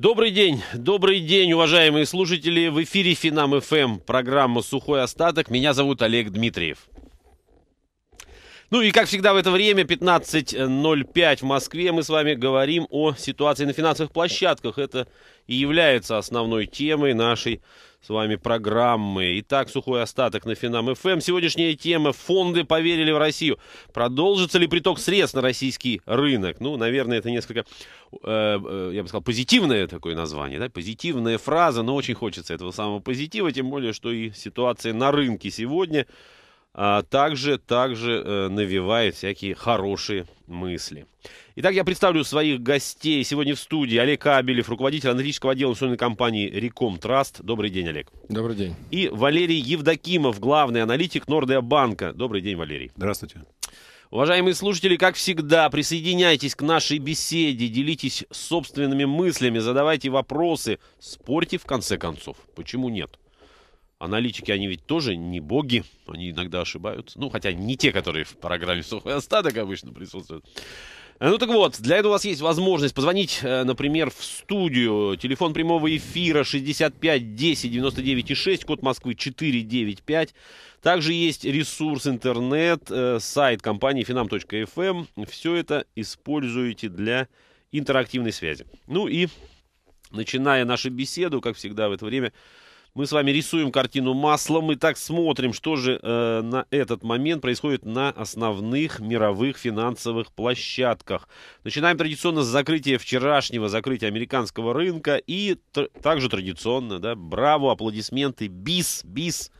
Добрый день, добрый день, уважаемые слушатели. В эфире Финам ФМ, программа «Сухой остаток». Меня зовут Олег Дмитриев. Ну и как всегда в это время, 15.05 в Москве, мы с вами говорим о ситуации на финансовых площадках. Это и является основной темой нашей с вами программы. Итак, сухой остаток на Финам ФМ. Эм. Сегодняшняя тема «Фонды поверили в Россию». Продолжится ли приток средств на российский рынок? Ну, наверное, это несколько, э, э, я бы сказал, позитивное такое название, да? позитивная фраза, но очень хочется этого самого позитива, тем более, что и ситуация на рынке сегодня – а также, также э, навевает всякие хорошие мысли. Итак, я представлю своих гостей сегодня в студии. Олег Абелев, руководитель аналитического отдела национальной компании «Реком Траст». Добрый день, Олег. Добрый день. И Валерий Евдокимов, главный аналитик Нордея Банка. Добрый день, Валерий. Здравствуйте. Уважаемые слушатели, как всегда, присоединяйтесь к нашей беседе, делитесь собственными мыслями, задавайте вопросы, спорьте в конце концов. Почему нет? Аналитики, они ведь тоже не боги, они иногда ошибаются. Ну, хотя не те, которые в программе «Сухой остаток» обычно присутствуют. Э, ну так вот, для этого у вас есть возможность позвонить, э, например, в студию. Телефон прямого эфира 65 10 99 6, код Москвы 495. Также есть ресурс интернет, э, сайт компании finam.fm. Эм. Все это используете для интерактивной связи. Ну и начиная нашу беседу, как всегда в это время, мы с вами рисуем картину маслом и так смотрим, что же э, на этот момент происходит на основных мировых финансовых площадках. Начинаем традиционно с закрытия вчерашнего, закрытия американского рынка и также традиционно, да, браво, аплодисменты, бис, бис.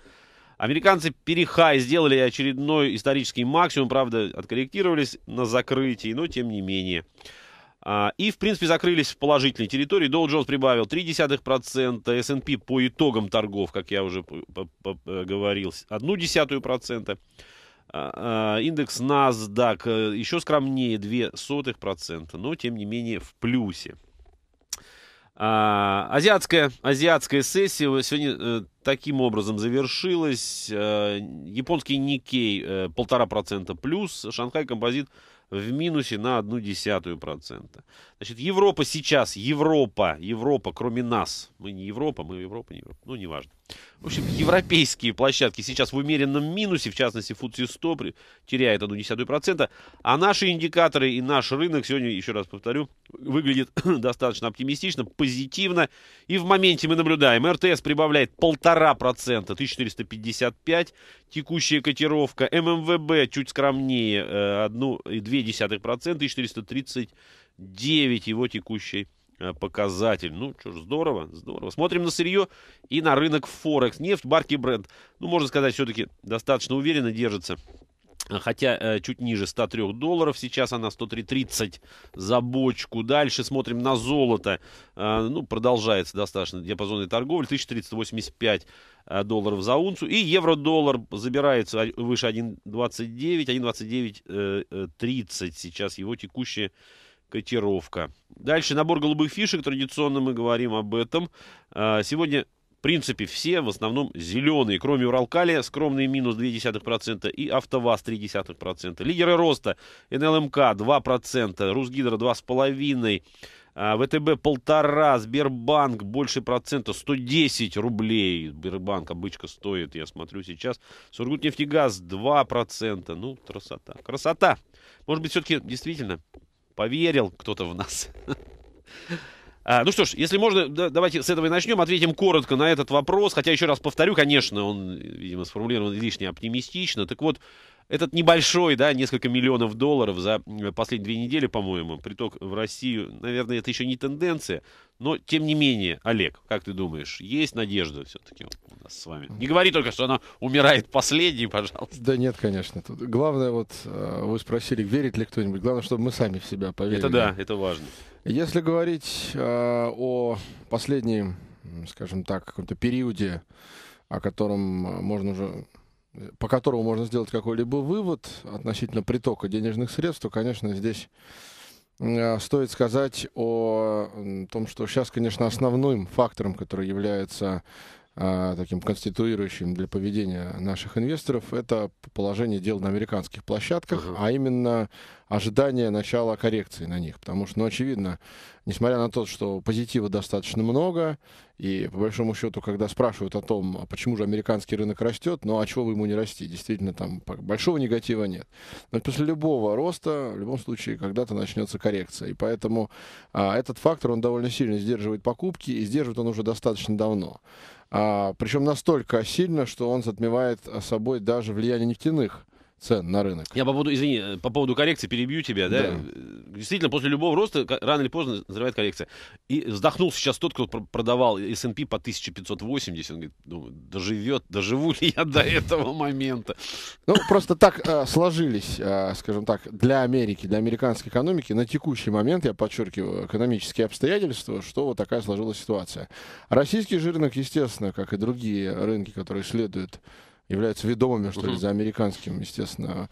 Американцы перехай сделали очередной исторический максимум, правда, откорректировались на закрытии, но тем не менее. А, и, в принципе, закрылись в положительной территории. Dow Jones прибавил 0,3%, S&P по итогам торгов, как я уже э, говорил, 0,1%. А, а, индекс NASDAQ э, еще скромнее процента, но, тем не менее, в плюсе. Азиатская, азиатская сессия сегодня э, таким образом завершилась. Японский Никей полтора процента плюс, Шанхай Композит в минусе на одну десятую процента. Значит, Европа сейчас, Европа, Европа, кроме нас, мы не Европа, мы Европа, не Европа, ну, неважно. В общем, европейские площадки сейчас в умеренном минусе, в частности, FTSE 100 теряет 0,1%, а наши индикаторы и наш рынок сегодня, еще раз повторю, выглядит достаточно оптимистично, позитивно, и в моменте мы наблюдаем, РТС прибавляет 1,5%, 1455, текущая котировка, ММВБ чуть скромнее, 1,2%, э, 1439 его текущей Э, показатель. Ну, что ж, здорово, здорово. Смотрим на сырье и на рынок Форекс. Нефть, барки, бренд. Ну, можно сказать, все-таки достаточно уверенно держится. Хотя э, чуть ниже 103 долларов, сейчас она 103.30 за бочку. Дальше смотрим на золото. Э, ну, продолжается достаточно диапазонной торговли. 1385 долларов за унцию. И евро-доллар забирается выше 1.29, 1.29.30. Сейчас его текущая котировка. Дальше набор голубых фишек, традиционно мы говорим об этом. А, сегодня, в принципе, все в основном зеленые, кроме Уралкалия, скромный минус 0,2% и АвтоВАЗ 0,3%. Лидеры роста НЛМК 2%, Русгидро 2,5%. А, ВТБ полтора, Сбербанк больше процента, 110 рублей. Сбербанк обычка стоит, я смотрю сейчас. Сургутнефтегаз 2%. Ну, красота. Красота. Может быть, все-таки действительно Поверил кто-то в нас. А, ну что ж, если можно, да, давайте с этого и начнем. Ответим коротко на этот вопрос. Хотя, еще раз повторю, конечно, он, видимо, сформулирован лишне оптимистично. Так вот, этот небольшой, да, несколько миллионов долларов за э, последние две недели, по-моему, приток в Россию, наверное, это еще не тенденция, но тем не менее, Олег, как ты думаешь, есть надежда все-таки у нас с вами? Не говори только, что она умирает последней, пожалуйста. Да нет, конечно. Тут главное, вот э, вы спросили, верит ли кто-нибудь. Главное, чтобы мы сами в себя поверили. Это да, это важно. Если говорить э, о последнем, скажем так, каком-то периоде, о котором э, можно уже по которому можно сделать какой-либо вывод относительно притока денежных средств, то, конечно, здесь э, стоит сказать о том, что сейчас, конечно, основным фактором, который является а, таким конституирующим для поведения наших инвесторов, это положение дел на американских площадках, uh-huh. а именно ожидание начала коррекции на них. Потому что, ну, очевидно, несмотря на то, что позитива достаточно много, и по большому счету, когда спрашивают о том, а почему же американский рынок растет, ну а чего бы ему не расти, действительно там большого негатива нет. Но после любого роста, в любом случае, когда-то начнется коррекция. И поэтому а, этот фактор, он довольно сильно сдерживает покупки, и сдерживает он уже достаточно давно. А, причем настолько сильно, что он затмевает а, собой даже влияние нефтяных цен на рынок. Я по поводу, извини, по поводу коррекции перебью тебя, да? да. Действительно, после любого роста рано или поздно назревает коррекция. И вздохнул сейчас тот, кто продавал S&P по 1580. Он говорит, думаю, «Ну, доживет, доживу ли я до этого момента? Ну, просто так э, сложились, э, скажем так, для Америки, для американской экономики на текущий момент, я подчеркиваю, экономические обстоятельства, что вот такая сложилась ситуация. Российский жирных, естественно, как и другие рынки, которые следуют являются ведомыми, что ли, за американским, естественно,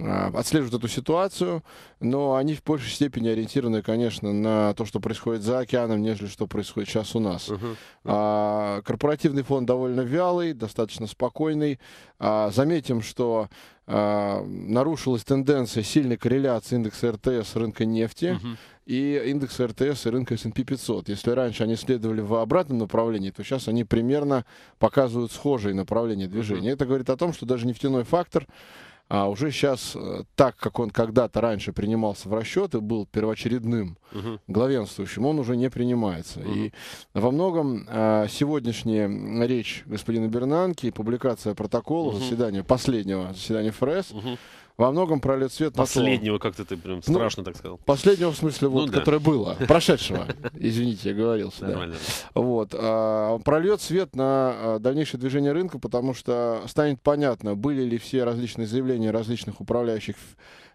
а, отслеживают эту ситуацию, но они в большей степени ориентированы, конечно, на то, что происходит за океаном, нежели что происходит сейчас у нас. Uh-huh. А, корпоративный фонд довольно вялый, достаточно спокойный. А, заметим, что а, нарушилась тенденция сильной корреляции индекса РТС рынка нефти. Uh-huh и индекса РТС и рынка S&P 500. Если раньше они следовали в обратном направлении, то сейчас они примерно показывают схожие направления движения. Uh-huh. Это говорит о том, что даже нефтяной фактор а уже сейчас, э, так как он когда-то раньше принимался в расчет и был первоочередным угу. главенствующим, он уже не принимается. Угу. И во многом а, сегодняшняя речь господина Бернанки, публикация протокола угу. заседания, последнего заседания ФРС, угу во многом пролет свет на Последнего, как-то ты прям ну, страшно ну, так сказал. Последнего, в смысле, ну вот, ну, да. которое было, прошедшего. Извините, я говорил Нормально. Вот. А, прольет свет на а, дальнейшее движение рынка, потому что станет понятно, были ли все различные заявления различных управляющих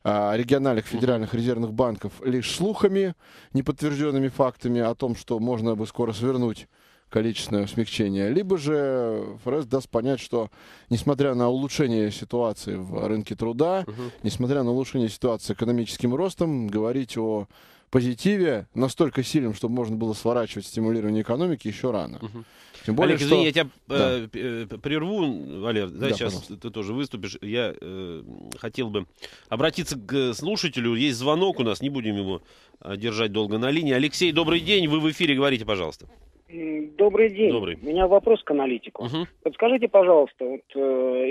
а, региональных федеральных резервных банков лишь слухами, неподтвержденными фактами о том, что можно бы скоро свернуть количественное смягчение, либо же ФРС даст понять, что несмотря на улучшение ситуации в рынке труда, угу. несмотря на улучшение ситуации экономическим ростом, говорить о позитиве настолько сильным, чтобы можно было сворачивать стимулирование экономики еще рано. Угу. Тем более, Олег, что... извини, я тебя э, да. Э, прерву, Валер, да, да сейчас пожалуйста. ты тоже выступишь. Я э, хотел бы обратиться к слушателю. Есть звонок у нас, не будем его э, держать долго на линии. Алексей, добрый день, вы в эфире, говорите, пожалуйста. Добрый день. Добрый. У меня вопрос к аналитику. Угу. Подскажите, пожалуйста, вот э,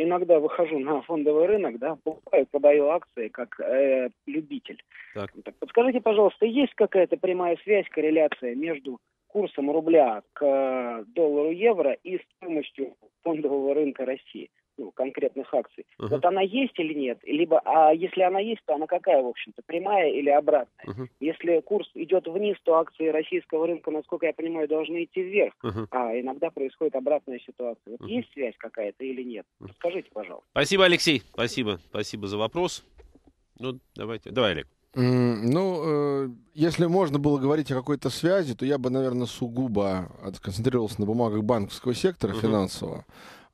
иногда выхожу на фондовый рынок, да, покупаю, продаю акции как э, любитель. Так. так. Подскажите, пожалуйста, есть какая-то прямая связь, корреляция между курсом рубля к э, доллару евро и стоимостью фондового рынка России? ну, конкретных акций. Uh-huh. Вот она есть или нет? Либо, а если она есть, то она какая, в общем-то, прямая или обратная? Uh-huh. Если курс идет вниз, то акции российского рынка, насколько я понимаю, должны идти вверх. Uh-huh. А иногда происходит обратная ситуация. Вот uh-huh. есть связь какая-то или нет? Скажите пожалуйста. Спасибо, Алексей. Спасибо. Спасибо за вопрос. Ну, давайте. Давай, Олег. Ну, э, если можно было говорить о какой-то связи, то я бы, наверное, сугубо сконцентрировался на бумагах банковского сектора uh-huh. финансового.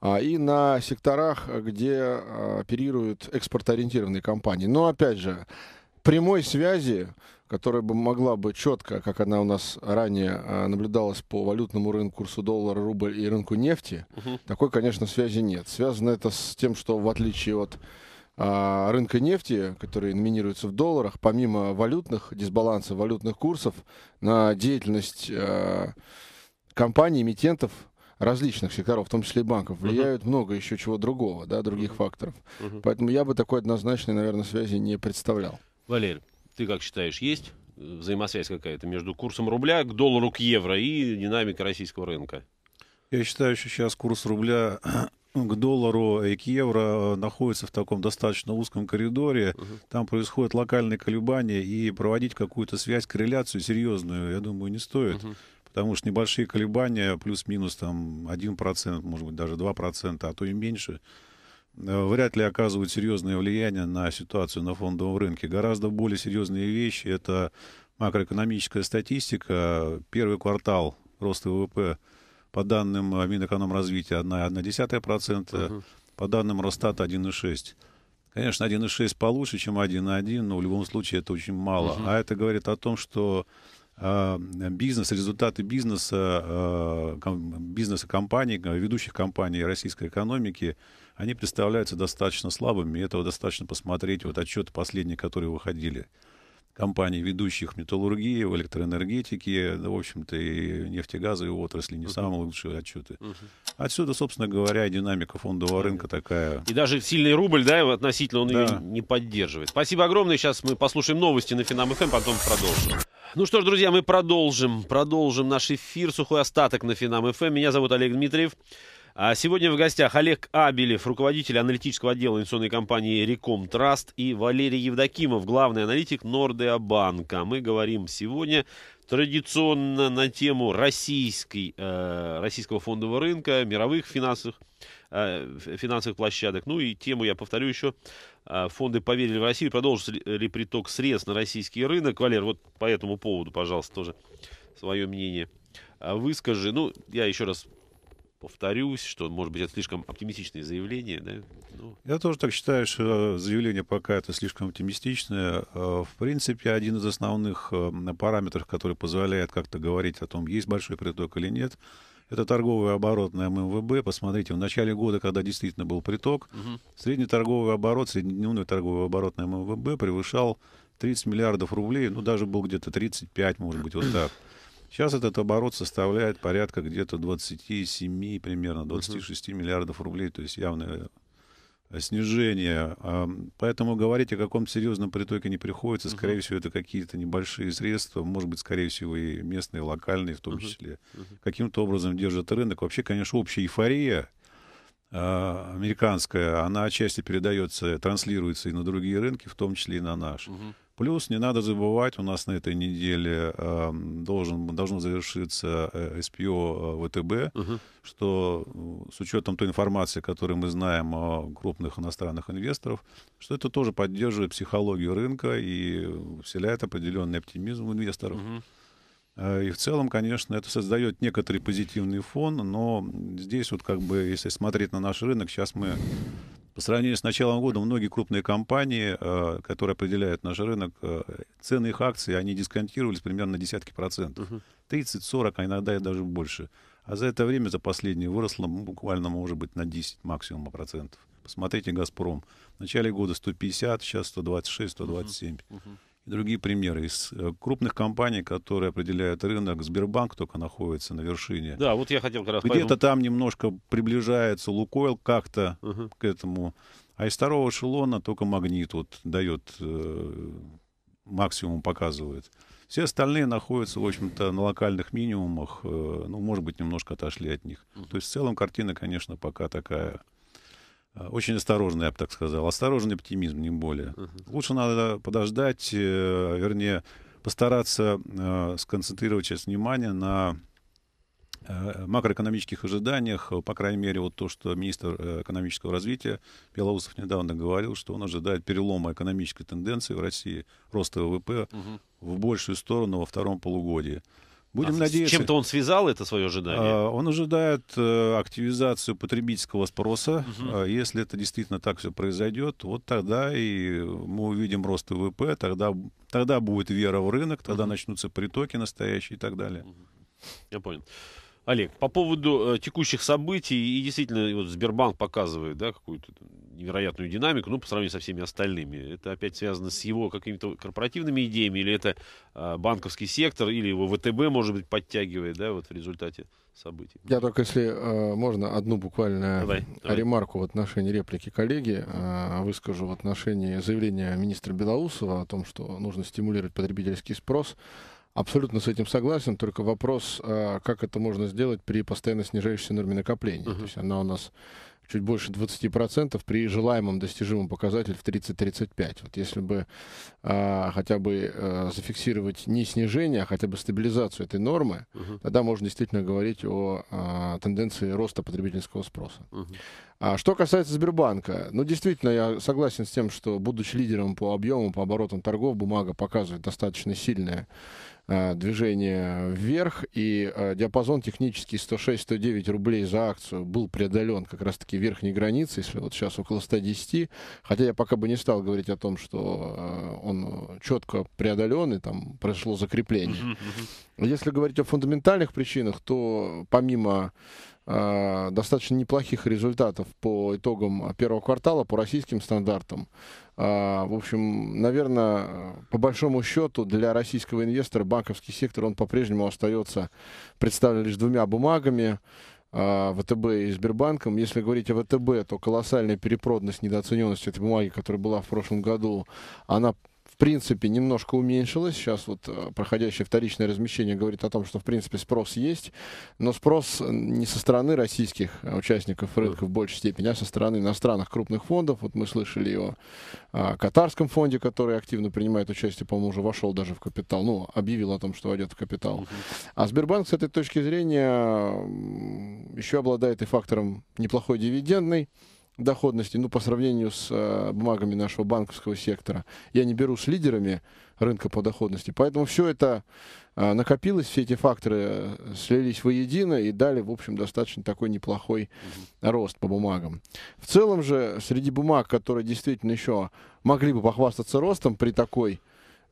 А, и на секторах, где а, оперируют экспортоориентированные компании. Но опять же, прямой связи, которая бы могла бы четко, как она у нас ранее а, наблюдалась по валютному рынку, курсу доллара, рубль и рынку нефти, угу. такой, конечно, связи нет. Связано это с тем, что в отличие от рынка нефти, который номинируется в долларах, помимо валютных дисбалансов, валютных курсов, на деятельность компаний, эмитентов различных секторов, в том числе и банков, влияют угу. много еще чего другого, да, других угу. факторов. Угу. Поэтому я бы такой однозначной, наверное, связи не представлял. Валерий, ты как считаешь, есть э, взаимосвязь какая-то между курсом рубля к доллару, к евро и динамикой российского рынка? Я считаю, что сейчас курс рубля к доллару и к евро э, находится в таком достаточно узком коридоре. Угу. Там происходят локальные колебания, и проводить какую-то связь, корреляцию серьезную, я думаю, не стоит. Угу потому что небольшие колебания, плюс-минус там 1%, может быть, даже 2%, а то и меньше, э, вряд ли оказывают серьезное влияние на ситуацию на фондовом рынке. Гораздо более серьезные вещи — это макроэкономическая статистика. Первый квартал роста ВВП по данным Минэкономразвития 1,1%, угу. по данным Росстата 1,6%. Конечно, 1,6 получше, чем 1,1, но в любом случае это очень мало. Угу. А это говорит о том, что Э, бизнес, результаты бизнеса, э, бизнеса компаний, э, ведущих компаний российской экономики, они представляются достаточно слабыми. этого достаточно посмотреть, вот отчеты последние, которые выходили компаний, ведущих металлургии, в электроэнергетике, да, в общем-то, и нефтегазовой отрасли не uh-huh. самые лучшие отчеты. Uh-huh. Отсюда, собственно говоря, и динамика фондового рынка такая. И даже сильный рубль, да, относительно он да. ее не поддерживает. Спасибо огромное. Сейчас мы послушаем новости на Финам ФМ, эм, потом продолжим. Ну что ж, друзья, мы продолжим. Продолжим наш эфир. Сухой остаток на Финам ФМ. Эм. Меня зовут Олег Дмитриев. А сегодня в гостях Олег Абелев, руководитель аналитического отдела инвестиционной компании «Реком Траст» и Валерий Евдокимов, главный аналитик Нордеа Банка. Мы говорим сегодня традиционно на тему российской, э, российского фондового рынка, мировых финансовых, э, финансовых площадок. Ну и тему, я повторю еще, э, фонды поверили в Россию, продолжится ли приток средств на российский рынок. Валер, вот по этому поводу, пожалуйста, тоже свое мнение э, выскажи. Ну, я еще раз повторюсь, что, может быть, это слишком оптимистичное заявление. Да? Ну. Я тоже так считаю, что э, заявление пока это слишком оптимистичное. Э, в принципе, один из основных э, параметров, который позволяет как-то говорить о том, есть большой приток или нет, это торговый оборот на ММВБ. Посмотрите, в начале года, когда действительно был приток, угу. средний торговый оборот, среднедневной торговый оборот на ММВБ превышал 30 миллиардов рублей, ну, даже был где-то 35, может быть, вот так. Сейчас этот оборот составляет порядка где-то 27, примерно 26 угу. миллиардов рублей, то есть явное э, снижение. А, поэтому говорить о каком-то серьезном притоке не приходится. Скорее угу. всего, это какие-то небольшие средства, может быть, скорее всего, и местные, локальные в том угу. числе. Каким-то образом держат рынок. Вообще, конечно, общая эйфория а, американская, она отчасти передается, транслируется и на другие рынки, в том числе и на наш. Угу. Плюс не надо забывать, у нас на этой неделе э, должен, должно завершиться э, СПО э, ВТБ, угу. что э, с учетом той информации, которую мы знаем о крупных иностранных инвесторов, что это тоже поддерживает психологию рынка и вселяет определенный оптимизм у инвесторов. Угу. И в целом, конечно, это создает некоторый позитивный фон, но здесь вот как бы, если смотреть на наш рынок, сейчас мы по сравнению с началом года многие крупные компании, э, которые определяют наш рынок, э, цены их акций, они дисконтировались примерно на десятки процентов. 30-40, а иногда и даже больше. А за это время, за последние выросло буквально, может быть, на 10 максимум процентов. Посмотрите «Газпром». В начале года 150, сейчас 126, 127. Uh-huh. Uh-huh другие примеры из э, крупных компаний, которые определяют рынок. Сбербанк только находится на вершине. Да, вот я хотел как раз... Где-то поэтому... там немножко приближается Лукойл как-то угу. к этому. А из второго эшелона только магнит вот дает, э, максимум показывает. Все остальные находятся, в общем-то, на локальных минимумах, э, ну, может быть, немножко отошли от них. То есть в целом картина, конечно, пока такая Э, очень осторожный, я бы так сказал. Осторожный оптимизм, не более. Угу. Лучше надо подождать, э, вернее, постараться э, сконцентрировать сейчас внимание на макроэкономических ожиданиях, по крайней мере, вот то, что министр экономического развития Белоусов недавно говорил, что он ожидает перелома экономической тенденции в России, роста ВВП угу. в большую сторону во втором полугодии. Будем а надеяться. Чем-то он связал это свое ожидание? А, он ожидает э, активизацию потребительского спроса. Угу. Если это действительно так все произойдет, вот тогда и мы увидим рост ВВП, тогда, тогда будет вера в рынок, тогда угу. начнутся притоки настоящие и так далее. Я понял. Олег, по поводу э, текущих событий, и действительно, вот Сбербанк показывает, да, какую-то невероятную динамику, ну, по сравнению со всеми остальными. Это опять связано с его какими-то корпоративными идеями, или это э, банковский сектор, или его ВТБ, может быть, подтягивает, да, вот в результате событий. Я только, если э, можно, одну буквально давай, давай. ремарку в отношении реплики коллеги э, выскажу в отношении заявления министра Белоусова о том, что нужно стимулировать потребительский спрос. Абсолютно с этим согласен, только вопрос, а, как это можно сделать при постоянно снижающейся норме накопления. Uh-huh. То есть она у нас чуть больше 20% при желаемом достижимом показателе в 30-35. Вот если бы а, хотя бы а, зафиксировать не снижение, а хотя бы стабилизацию этой нормы, угу. тогда можно действительно говорить о а, тенденции роста потребительского спроса. Угу. А что касается Сбербанка, ну действительно я согласен с тем, что будучи лидером по объему, по оборотам торгов, бумага показывает достаточно сильное Э, движение вверх, и э, диапазон технический 106-109 рублей за акцию был преодолен как раз-таки верхней границей, вот сейчас около 110, хотя я пока бы не стал говорить о том, что э, он четко преодолен, и там произошло закрепление. Если говорить о фундаментальных причинах, то помимо достаточно неплохих результатов по итогам первого квартала по российским стандартам. А, в общем, наверное, по большому счету для российского инвестора банковский сектор, он по-прежнему остается представлен лишь двумя бумагами. А, ВТБ и Сбербанком. Если говорить о ВТБ, то колоссальная перепроданность, недооцененность этой бумаги, которая была в прошлом году, она принципе, немножко уменьшилось. Сейчас вот э, проходящее вторичное размещение говорит о том, что, в принципе, спрос есть, но спрос э, не со стороны российских э, участников рынка в большей степени, а со стороны иностранных крупных фондов. Вот мы слышали о, а, катарском фонде, который активно принимает участие, по-моему, уже вошел даже в капитал, ну, объявил о том, что войдет в капитал. А Сбербанк с этой точки зрения еще обладает и фактором неплохой дивидендной, доходности, ну, по сравнению с э, бумагами нашего банковского сектора. Я не беру с лидерами рынка по доходности. Поэтому все это э, накопилось, все эти факторы э, слились воедино и дали, в общем, достаточно такой неплохой рост по бумагам. В целом же, среди бумаг, которые действительно еще могли бы похвастаться ростом при такой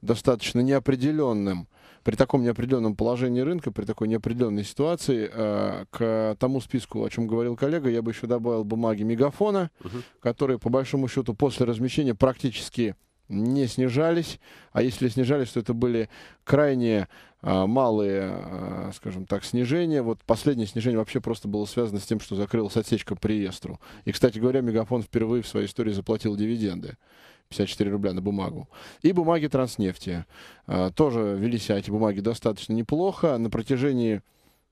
достаточно неопределенным при таком неопределенном положении рынка, при такой неопределенной ситуации, э, к тому списку, о чем говорил коллега, я бы еще добавил бумаги Мегафона, угу. которые, по большому счету, после размещения практически не снижались, а если снижались, то это были крайне а, малые, а, скажем так, снижения. Вот последнее снижение вообще просто было связано с тем, что закрылась отсечка по реестру. И, кстати говоря, Мегафон впервые в своей истории заплатил дивиденды. 54 рубля на бумагу. И бумаги транснефти. А, тоже вели себя эти бумаги достаточно неплохо. На протяжении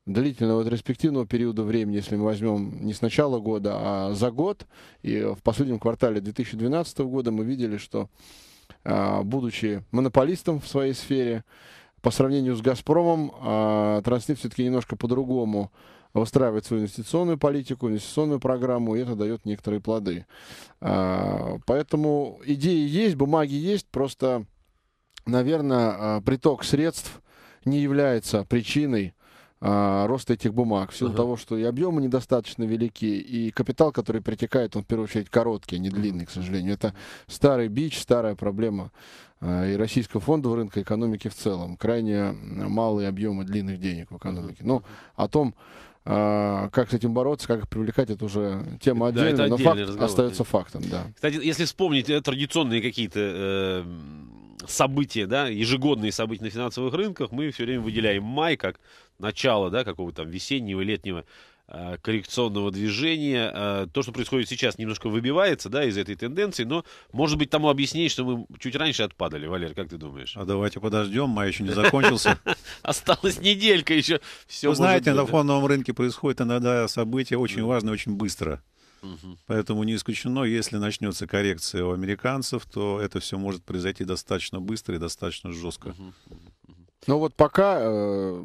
длительного ретроспективного периода времени, если мы возьмем не с начала года, а за год, и в последнем квартале 2012 года мы видели, что а, будучи монополистом в своей сфере, по сравнению с «Газпромом», а, «Транснефть» все-таки немножко по-другому выстраивать свою инвестиционную политику, инвестиционную программу, и это дает некоторые плоды. А, поэтому идеи есть, бумаги есть, просто, наверное, а, приток средств не является причиной а, роста этих бумаг, в силу uh-huh. того, что и объемы недостаточно велики, и капитал, который притекает, он в первую очередь короткий, а не длинный, к сожалению. Это старый бич, старая проблема и российского фондового рынка, экономики в целом. Крайне малые объемы длинных денег в экономике. Но ну, о том, а, как с этим бороться, как их привлекать, это уже тема отдельная, да, но факт разговор, остается фактом. Да. Кстати, если вспомнить э, традиционные какие-то э, события, да, ежегодные события на финансовых рынках, мы все время выделяем май как начало да, какого-то там весеннего, летнего Э, коррекционного движения. Э, то, что происходит сейчас, немножко выбивается да, из этой тенденции, но, может быть, тому объяснение, что мы чуть раньше отпадали. Валер, как ты думаешь? А давайте подождем, май еще не закончился. Осталась неделька еще. Все Вы знаете, быть, на фондовом да? рынке происходит иногда события очень важные, очень быстро. Поэтому не исключено, если начнется коррекция у американцев, то это все может произойти достаточно быстро и достаточно жестко. Угу. Ну вот пока э,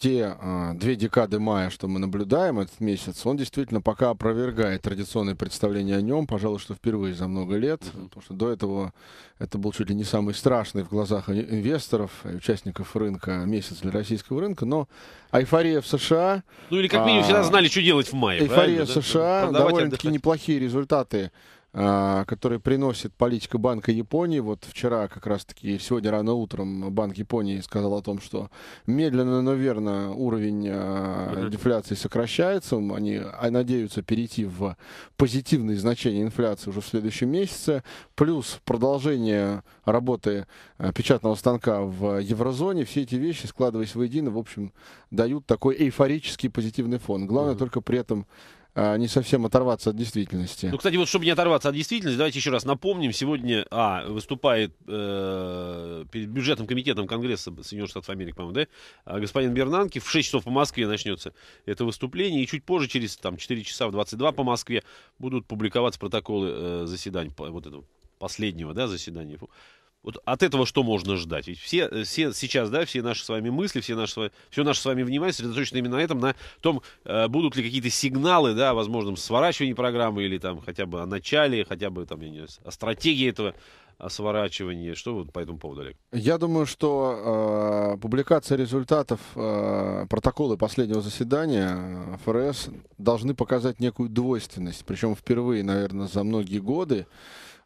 те э, две декады мая, что мы наблюдаем этот месяц, он действительно пока опровергает традиционные представления о нем, пожалуй, что впервые за много лет, потому что до этого это был чуть ли не самый страшный в глазах инвесторов, э, участников рынка месяц для российского рынка, но эйфория в США... Ну или как минимум а, всегда знали, что делать в мае. Эйфория в да? США, довольно-таки неплохие результаты а, который приносит политика Банка Японии. Вот вчера как раз-таки, сегодня рано утром Банк Японии сказал о том, что медленно, но верно уровень э, а, дефляции сокращается. Они а, надеются перейти в позитивные значения инфляции уже в следующем месяце. Плюс продолжение работы печатного станка в еврозоне. Все эти вещи, складываясь воедино, в общем, дают такой эйфорический позитивный фон. Главное uh-huh. только при этом а, не совсем оторваться от действительности. Ну, кстати, вот чтобы не оторваться от действительности, давайте еще раз напомним. Сегодня, а, выступает э, перед бюджетным комитетом Конгресса Соединенных Штатов Америки, по-моему, да, а, господин Бернанки. В 6 часов по Москве начнется это выступление. И чуть позже, через там, 4 часа в 22 по Москве, будут публиковаться протоколы э, заседаний, вот этого последнего, да, заседания вот от этого что можно ждать? Ведь все, э, все сейчас, да, все наши с вами мысли, все наши, все наше с вами внимание сосредоточено именно на этом, на том, э, будут ли какие-то сигналы, да, о возможном сворачивании программы или там хотя бы о начале, хотя бы там, я не знаю, о стратегии этого о сворачивании. Что вот по этому поводу, Олег? Я думаю, что э, публикация результатов э, протокола последнего заседания э, ФРС должны показать некую двойственность. Причем впервые, наверное, за многие годы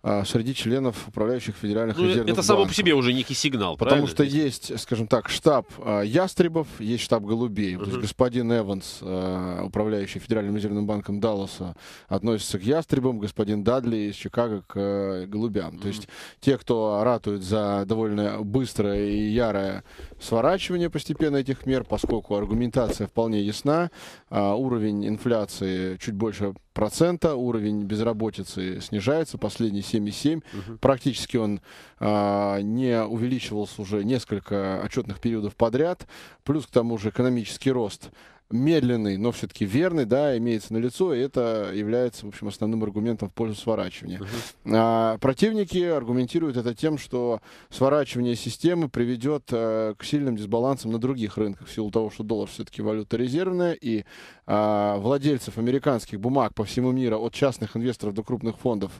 а, среди членов управляющих федеральных ну, резервных Это банков. само по себе уже некий сигнал, Потому правильно? что есть, скажем так, штаб а, Ястребов, есть штаб Голубей. Uh-huh. То есть господин Эванс, а, управляющий Федеральным резервным банком Далласа, относится к Ястребам, господин Дадли из Чикаго к э, Голубям. Uh-huh. То есть те, кто ратует за довольно быстрое и ярое сворачивание постепенно этих мер, поскольку аргументация вполне ясна, уровень инфляции чуть больше процента, уровень безработицы снижается, последний 7,7. Угу. Практически он а, не увеличивался уже несколько отчетных периодов подряд. Плюс к тому же экономический рост медленный, но все-таки верный, да, имеется на лицо, и это является, в общем, основным аргументом в пользу сворачивания. Uh-huh. А, противники аргументируют это тем, что сворачивание системы приведет а, э, к сильным дисбалансам на других рынках, в силу того, что доллар все-таки валюта резервная, и а, владельцев американских бумаг по всему миру, от частных инвесторов до крупных фондов,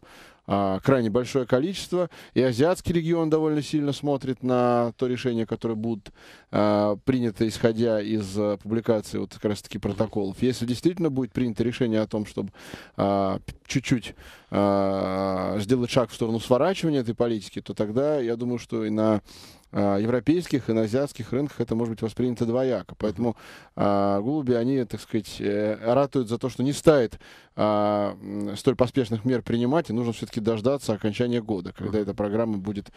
а, крайне большое количество, и азиатский регион довольно сильно смотрит на то решение, которое будет а, принято, исходя из а, публикации вот как раз-таки протоколов. Если действительно будет принято решение о том, чтобы а, чуть-чуть а, сделать шаг в сторону сворачивания этой политики, то тогда, я думаю, что и на Э, европейских и на азиатских рынках это может быть воспринято двояко. Поэтому а, голуби, они, так сказать, э, ратуют за то, что не стоит а, столь поспешных мер принимать, и нужно все-таки дождаться окончания года, когда эта программа будет,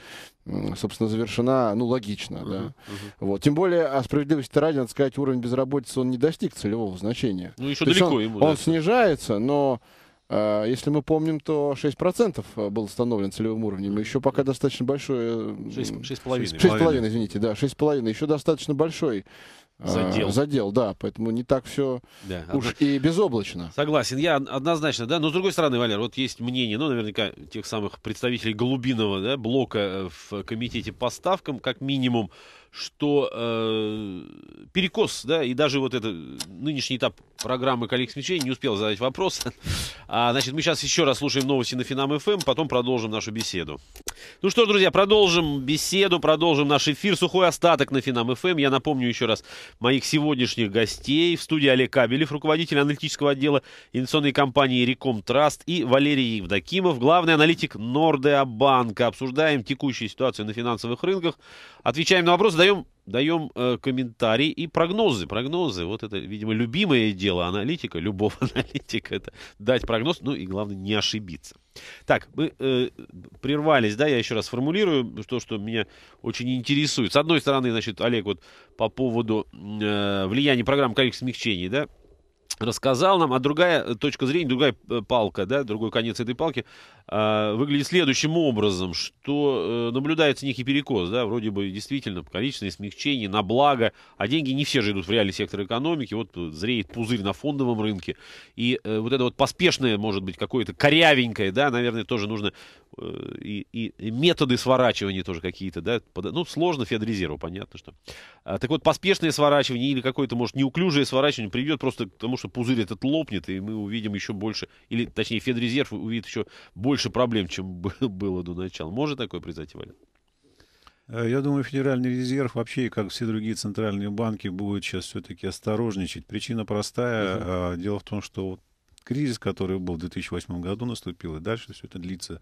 собственно, завершена, ну, логично, да. Вот. Тем более, о а, справедливости ради, надо сказать, уровень безработицы, он не достиг целевого значения. Ну, еще то далеко он, ему. Он да. снижается, но а, если мы помним, то 6% а, был установлен целевым уровнем. Еще пока достаточно большой... 6,5. Э, 6,5, извините, да, 6,5. Еще достаточно большой а, Задел. Задел, да. Поэтому не так все да, уж одно... и безоблачно. Согласен, я однозначно, да. Но с другой стороны, Валер, вот есть мнение, ну, наверняка, тех самых представителей глубинного да, блока э, в комитете по ставкам, как минимум, что э, перекос, да, и даже вот этот нынешний этап программы «Коллег смещения» не успел задать вопрос. А, значит, мы сейчас еще раз слушаем новости на Финам-ФМ, эм, потом продолжим нашу беседу. Ну что ж, друзья, продолжим беседу, продолжим наш эфир. Сухой остаток на Финам-ФМ. Эм. Я напомню еще раз моих сегодняшних гостей. В студии Олег Кабелев, руководитель аналитического отдела инвестиционной компании «Реком Траст» и Валерий Евдокимов, главный аналитик Нордеа Банка. Обсуждаем текущую ситуацию на финансовых рынках, отвечаем на вопросы, даем даем э, комментарии и прогнозы. Прогнозы, вот это, видимо, любимое дело аналитика, любого аналитика, это дать прогноз, ну и главное не ошибиться. Так, мы э, прервались, да, я еще раз формулирую то, что меня очень интересует. С одной стороны, значит, Олег, вот по поводу э, влияния программ количества смягчений, да, рассказал нам, а другая точка зрения, другая э, палка, да, другой конец этой палки э, выглядит следующим образом, что э, наблюдается некий перекос, да, вроде бы действительно количественное смягчение на благо, а деньги не все же идут в реальный сектор экономики, вот зреет пузырь на фондовом рынке, и э, вот это вот поспешное, может быть, какое-то корявенькое, да, наверное, тоже нужно э, и, и методы сворачивания тоже какие-то, да, под, ну, сложно Федрезерву, понятно, что. А, так вот, поспешное сворачивание или какое-то, может, неуклюжее сворачивание приведет просто к тому, что что пузырь этот лопнет, и мы увидим еще больше, или точнее Федрезерв увидит еще больше проблем, чем было до начала. Может такое произойти, Валерий? Э, я думаю, Федеральный резерв вообще, как все другие центральные банки, будет сейчас все-таки осторожничать. Причина простая. Угу. Дело в том, что вот кризис, который был в 2008 году, наступил, и дальше все это длится.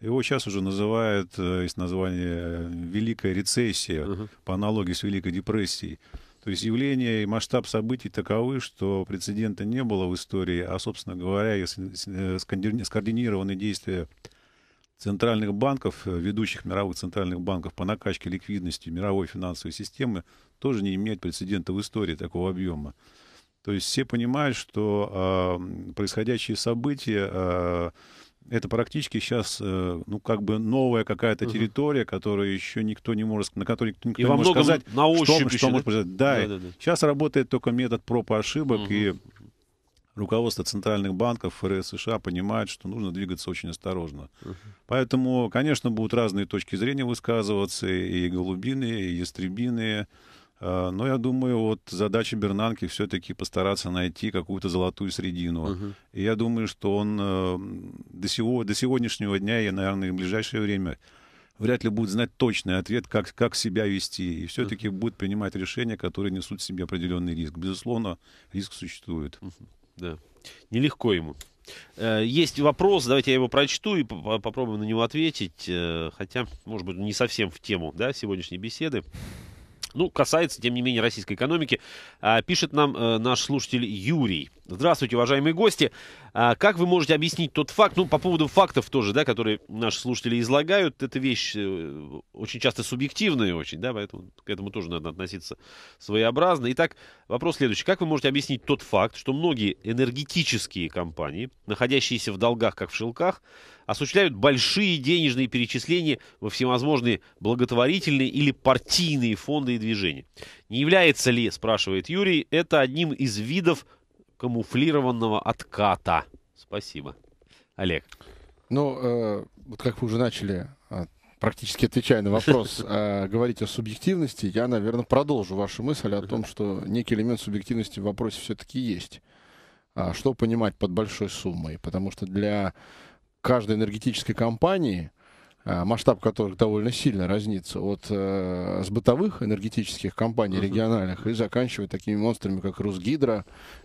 Его сейчас уже называют, э, есть название «Великая рецессия», угу. по аналогии с Великой депрессией. То есть явление и масштаб событий таковы, что прецедента не было в истории, а, собственно говоря, э, скоординированные действия центральных банков, э, ведущих мировых центральных банков по накачке ликвидности мировой финансовой системы, тоже не имеет прецедента в истории такого объема. То есть все понимают, что э, происходящие события э, это практически сейчас, э, ну, как бы новая какая-то территория, которую еще никто не может, на которой никто, и не может сказать, на ощупь что, еще, что да? может произойти. Да, да, да, да. сейчас работает только метод проб и ошибок, угу. и руководство центральных банков ФРС э США понимает, что нужно двигаться очень осторожно. Uh-huh. Поэтому, конечно, будут разные точки зрения высказываться, и голубины, и ястребиные, Э, но я думаю, вот задача Бернанки все-таки постараться найти какую-то золотую средину. Угу. И я думаю, что он э, до, сего, до сегодняшнего дня и, наверное, в ближайшее время вряд ли будет знать точный ответ, как, как себя вести. И все-таки угу. будет принимать решения, которые несут в себе определенный риск. Безусловно, риск существует. Угу. Да. Нелегко ему. Э, есть вопрос, давайте я его прочту и попробую на него ответить, хотя, может быть, не совсем в тему да, сегодняшней беседы. Ну, касается, тем не менее, российской экономики. А, пишет нам э, наш слушатель Юрий. Здравствуйте, уважаемые гости. А как вы можете объяснить тот факт, ну, по поводу фактов тоже, да, которые наши слушатели излагают, это вещь э, очень часто субъективная очень, да, поэтому к этому тоже надо относиться своеобразно. Итак, вопрос следующий. Как вы можете объяснить тот факт, что многие энергетические компании, находящиеся в долгах, как в шелках, осуществляют большие денежные перечисления во всевозможные благотворительные или партийные фонды и движения? Не является ли, спрашивает Юрий, это одним из видов камуфлированного отката. Спасибо. Олег. Ну, э, вот как вы уже начали, э, практически отвечая на вопрос, э, говорить о субъективности, я, наверное, продолжу вашу мысль о том, что некий элемент субъективности в вопросе все-таки есть. А что понимать под большой суммой? Потому что для каждой энергетической компании, э, масштаб которых довольно сильно разнится от э, с бытовых энергетических компаний региональных и заканчивая такими монстрами, как Русгидро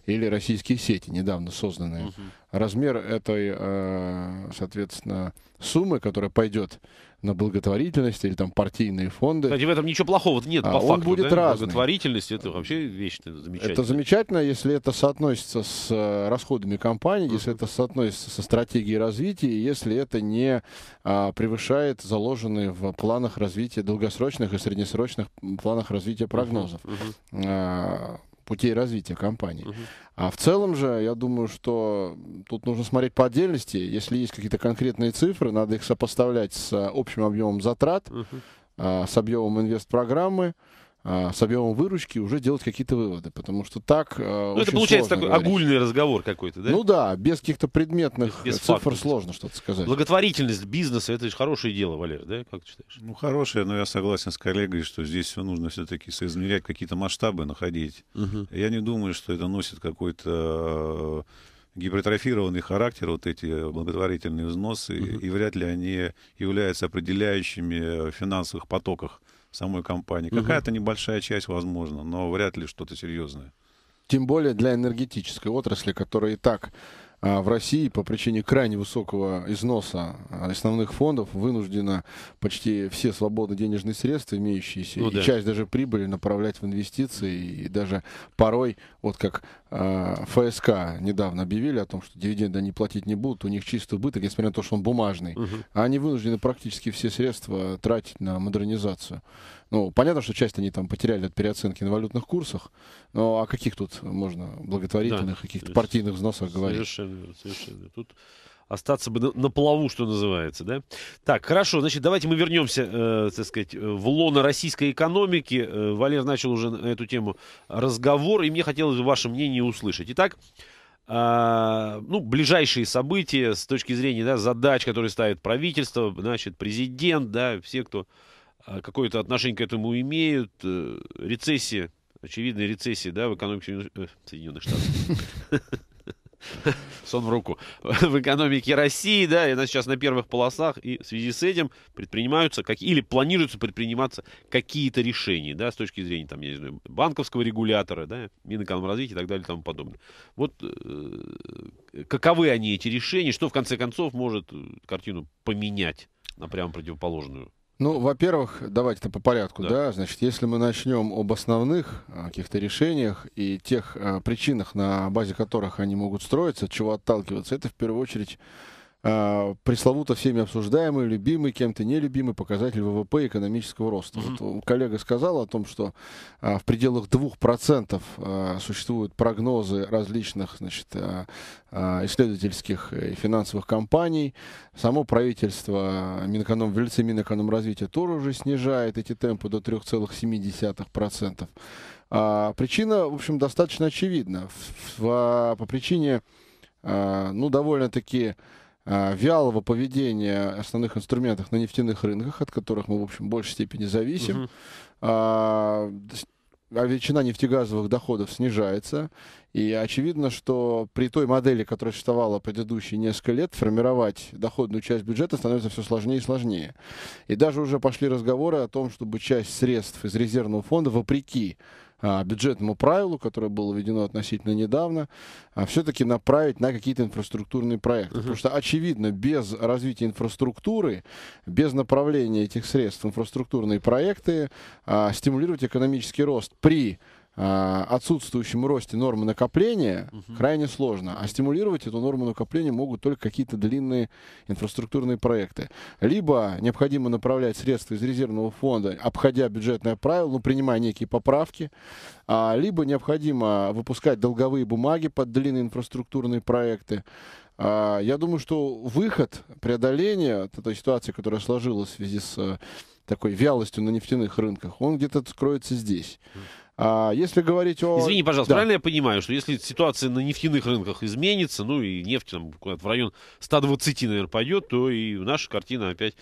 или российские сети, недавно созданные. Угу. Размер этой, э, соответственно, суммы, которая пойдет на благотворительность или там партийные фонды. Кстати, в этом ничего плохого нет, а, по он факту. будет да? разный. Благотворительность — это вообще э, вещь замечательная. Это замечательно, если это соотносится с э, расходами компании, mm-hmm. если это соотносится со стратегией развития, если это не а, превышает заложенные в планах развития долгосрочных и среднесрочных планах развития прогнозов. Mm-hmm. Mm-hmm путей развития компании. Угу. А в целом же, я думаю, что тут нужно смотреть по отдельности. Если есть какие-то конкретные цифры, надо их сопоставлять с а, общим объемом затрат, угу. с объемом инвест-программы. программы а, с объемом выручки уже делать какие-то выводы, потому что так а, ну, это получается такой говорить. огульный разговор какой-то, да? Ну да, без каких-то предметных без, без цифр фактов. сложно что-то сказать. Благотворительность бизнеса это же хорошее дело, Валер, да? Как ты считаешь? Ну хорошее, но я согласен с коллегой, что здесь все нужно все-таки соизмерять какие-то масштабы, находить. Угу. Я не думаю, что это носит какой-то э, гипертрофированный характер вот эти благотворительные взносы, угу. и вряд ли они являются определяющими в финансовых потоках самой компании. Угу. Какая-то небольшая часть, возможно, но вряд ли что-то серьезное. Тем более для энергетической отрасли, которая и так а, в России по причине крайне высокого износа основных фондов вынуждена почти все свободные денежные средства, имеющиеся, ну, да. и часть даже прибыли направлять в инвестиции. И даже порой, вот как а, ФСК недавно объявили о том, что дивиденды они платить не будут, у них чистый убыток, несмотря на то, что он бумажный. Угу. А они вынуждены практически все средства тратить на модернизацию. Ну, понятно, что часть они там потеряли от переоценки на валютных курсах, но о каких тут можно благотворительных, да, каких-то партийных взносах говорить? Совершенно, верно. совершенно. Тут остаться бы на плаву, что называется, да? Так, хорошо, значит, давайте мы вернемся, э, так сказать, в лоно российской экономики. Э, Валер начал уже на эту тему разговор, и мне хотелось бы ваше мнение услышать. Итак, э, ну, ближайшие события с точки зрения да, задач, которые ставит правительство, значит, президент, да, все, кто а, какое-то отношение к этому имеют. Э, рецессия, очевидная рецессия да, в экономике э, Соединенных Штатов. Сон в руку. В экономике России, да, и она сейчас на первых полосах, и в связи с этим предпринимаются, как, или планируются предприниматься какие-то решения, да, с точки зрения, там, я не знаю, банковского регулятора, да, Минэкономразвития и так далее и тому подобное. Вот э, каковы они, эти решения, что, в конце концов, может э, картину поменять на прямо противоположную? Ну, во-первых, давайте-то по порядку, да. да, значит, если мы начнем об основных а, каких-то решениях и тех э, причинах, на базе которых они могут строиться, от чего отталкиваться, это в первую очередь а, пресловуто всеми обсуждаемый, любимый, кем-то нелюбимый показатель ВВП экономического роста. Mm-hmm. Вот э, коллега сказал о том, что э, в пределах 2% э, а, существуют прогнозы различных значит, э, э, исследовательских и финансовых компаний. Само правительство Минэконом, в лице Минэкономразвития тоже уже снижает эти темпы до 3,7%. А, причина, в общем, достаточно очевидна. В, в, по причине, а, ну, довольно-таки Э, вялого поведения основных инструментах на нефтяных рынках, от которых мы, в общем, в большей степени зависим. Угу. а, а величина нефтегазовых доходов снижается. И очевидно, что при той модели, которая существовала предыдущие несколько лет, формировать доходную часть бюджета становится все сложнее и сложнее. И даже уже пошли разговоры о том, чтобы часть средств из резервного фонда, вопреки а, бюджетному правилу, которое было введено относительно недавно, а, все-таки направить на какие-то инфраструктурные проекты. Угу. Потому что, очевидно, без развития инфраструктуры, без направления этих средств в инфраструктурные проекты, а, стимулировать экономический рост при Э, отсутствующем росте нормы накопления угу. крайне сложно. А стимулировать эту норму накопления могут только какие-то длинные инфраструктурные проекты. Либо необходимо направлять средства из резервного фонда, обходя бюджетное правило, ну, принимая некие поправки, а, либо необходимо выпускать долговые бумаги под длинные инфраструктурные проекты. А, я думаю, что выход, преодоление этой ситуации, которая сложилась в связи с э, такой вялостью на нефтяных рынках, он где-то скроется здесь. А если говорить о... Извини, пожалуйста, да. правильно я понимаю, что если ситуация на нефтяных рынках изменится, ну и нефть там в район 120, наверное, пойдет, то и наша картина опять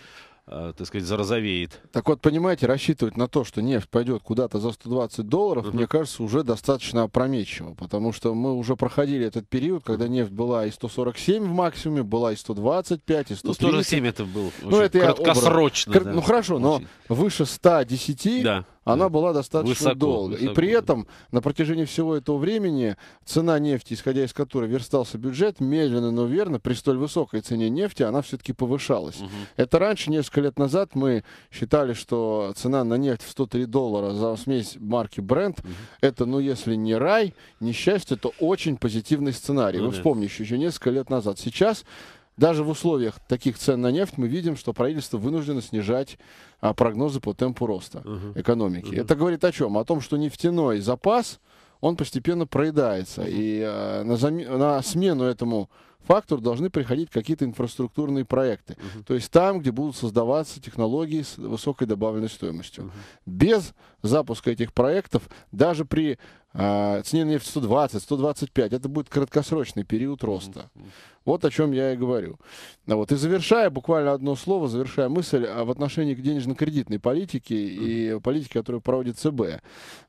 а, так сказать, зарозовеет. Так вот, понимаете, рассчитывать на то, что нефть пойдет куда-то за 120 долларов, uh-huh. мне кажется, уже достаточно опрометчиво, потому что мы уже проходили этот период, когда нефть была и 147 в максимуме, была и 125, и 130. Ну, 147 это был ну, это краткосрочно. Я образ... да, ну, хорошо, но выше 110 да она была достаточно высоко, долго. Высоко. И при этом на протяжении всего этого времени цена нефти, исходя из которой верстался бюджет, медленно, но верно, при столь высокой цене нефти, она все-таки повышалась. Угу. Это раньше, несколько лет назад, мы считали, что цена на нефть в 103 доллара за смесь марки Brent, угу. это, ну, если не рай, не счастье, то очень позитивный сценарий. Ну, Вы да. вспомните еще несколько лет назад. Сейчас даже в условиях таких цен на нефть мы видим, что правительство вынуждено снижать а, прогнозы по темпу роста uh-huh. экономики. Uh-huh. Это говорит о чем? О том, что нефтяной запас, он постепенно проедается. И а, на, зам... на смену этому фактору должны приходить какие-то инфраструктурные проекты. Uh-huh. То есть там, где будут создаваться технологии с высокой добавленной стоимостью. Uh-huh. Без запуска этих проектов, даже при а, цене на нефть 120, 125. Это будет краткосрочный период роста. Вот о чем я и говорю. А вот. И завершая, буквально одно слово, завершая мысль а, в отношении к денежно-кредитной политике и политике, которую проводит ЦБ.